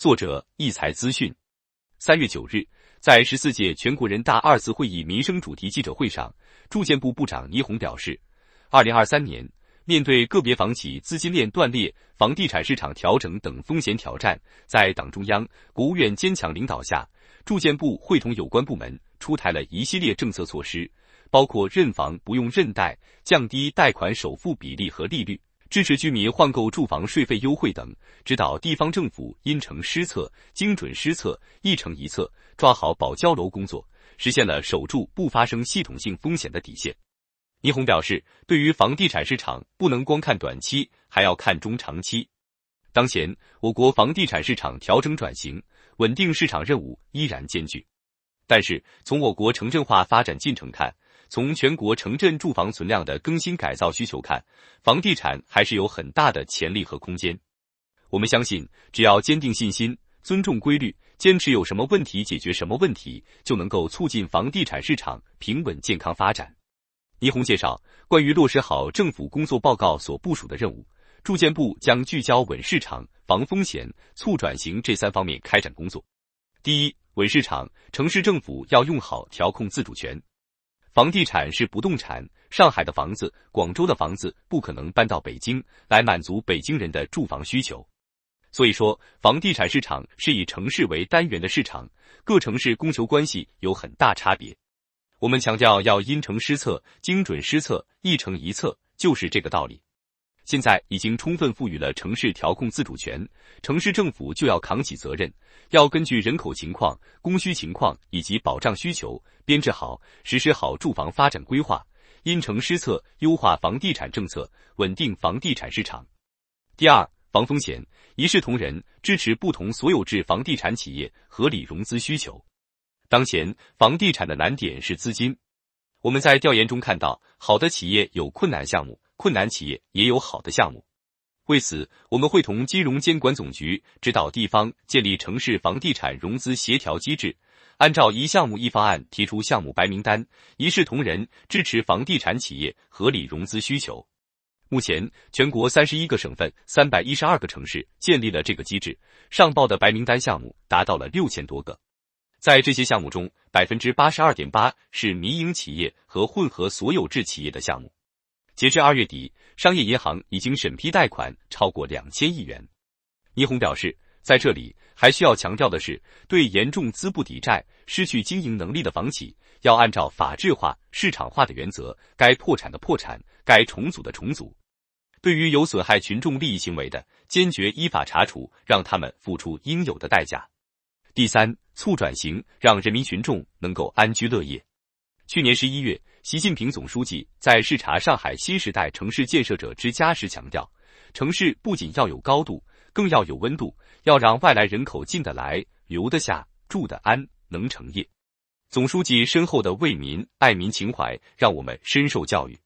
作者：易财资讯。三月九日，在十四届全国人大二次会议民生主题记者会上，住建部部长倪虹表示，二零二三年面对个别房企资金链断裂、房地产市场调整等风险挑战，在党中央、国务院坚强领导下，住建部会同有关部门出台了一系列政策措施，包括认房不用认贷、降低贷款首付比例和利率。支持居民换购住房税费优惠等，指导地方政府因城施策、精准施策、一城一策，抓好保交楼工作，实现了守住不发生系统性风险的底线。倪虹表示，对于房地产市场，不能光看短期，还要看中长期。当前，我国房地产市场调整转型、稳定市场任务依然艰巨，但是从我国城镇化发展进程看，从全国城镇住房存量的更新改造需求看，房地产还是有很大的潜力和空间。我们相信，只要坚定信心、尊重规律、坚持有什么问题解决什么问题，就能够促进房地产市场平稳健康发展。倪虹介绍，关于落实好政府工作报告所部署的任务，住建部将聚焦稳市场、防风险、促转型这三方面开展工作。第一，稳市场，城市政府要用好调控自主权。房地产是不动产，上海的房子、广州的房子不可能搬到北京来满足北京人的住房需求。所以说，房地产市场是以城市为单元的市场，各城市供求关系有很大差别。我们强调要因城施策、精准施策、一城一策，就是这个道理。现在已经充分赋予了城市调控自主权，城市政府就要扛起责任，要根据人口情况、供需情况以及保障需求，编制好、实施好住房发展规划，因城施策，优化房地产政策，稳定房地产市场。第二，防风险，一视同仁，支持不同所有制房地产企业合理融资需求。当前房地产的难点是资金。我们在调研中看到，好的企业有困难项目。困难企业也有好的项目，为此，我们会同金融监管总局指导地方建立城市房地产融资协调机制，按照一项目一方案提出项目白名单，一视同仁支持房地产企业合理融资需求。目前，全国三十一个省份、三百一十二个城市建立了这个机制，上报的白名单项目达到了六千多个。在这些项目中，百分之八十二点八是民营企业和混合所有制企业的项目。截至二月底，商业银行已经审批贷款超过两千亿元。倪虹表示，在这里还需要强调的是，对严重资不抵债、失去经营能力的房企，要按照法治化、市场化的原则，该破产的破产，该重组的重组。对于有损害群众利益行为的，坚决依法查处，让他们付出应有的代价。第三，促转型，让人民群众能够安居乐业。去年十一月。习近平总书记在视察上海新时代城市建设者之家时强调，城市不仅要有高度，更要有温度，要让外来人口进得来、留得下、住得安、能成业。总书记深厚的为民爱民情怀让我们深受教育。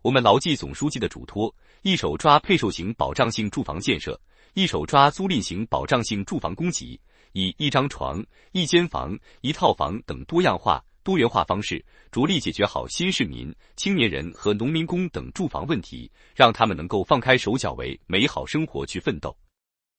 我们牢记总书记的嘱托，一手抓配售型保障性住房建设，一手抓租赁型保障性住房供给，以一张床、一间房、一套房等多样化。多元化方式，着力解决好新市民、青年人和农民工等住房问题，让他们能够放开手脚为美好生活去奋斗。